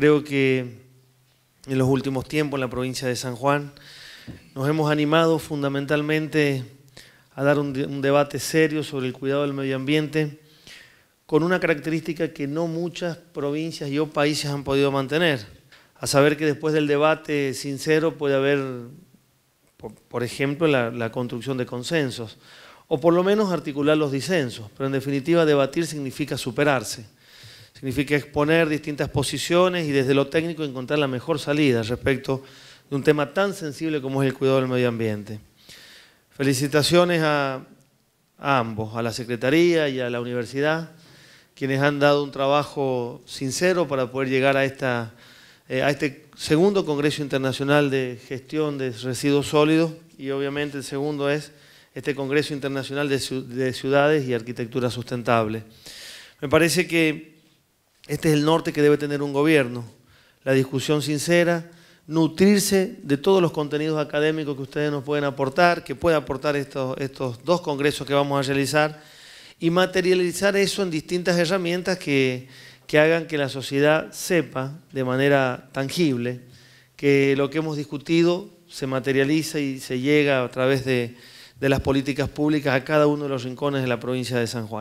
Creo que en los últimos tiempos en la provincia de San Juan nos hemos animado fundamentalmente a dar un, debate serio sobre el cuidado del medio ambiente con una característica que no muchas provincias y o países han podido mantener, a saber que después del debate sincero puede haber, por, ejemplo, la construcción de consensos, o por lo menos articular los disensos, pero en definitiva debatir significa superarse. Significa exponer distintas posiciones y desde lo técnico encontrar la mejor salida respecto de un tema tan sensible como es el cuidado del medio ambiente. Felicitaciones a, ambos, a la Secretaría y a la Universidad, quienes han dado un trabajo sincero para poder llegar a, esta, eh, a este segundo Congreso Internacional de Gestión de Residuos Sólidos y obviamente el segundo es este Congreso Internacional de, Ciudades y Arquitectura Sustentable. Me parece que este es el norte que debe tener un gobierno. La discusión sincera, nutrirse de todos los contenidos académicos que ustedes nos pueden aportar, que puede aportar estos, estos dos congresos que vamos a realizar, y materializar eso en distintas herramientas que, hagan que la sociedad sepa de manera tangible que lo que hemos discutido se materializa y se llega a través de las políticas públicas a cada uno de los rincones de la provincia de San Juan.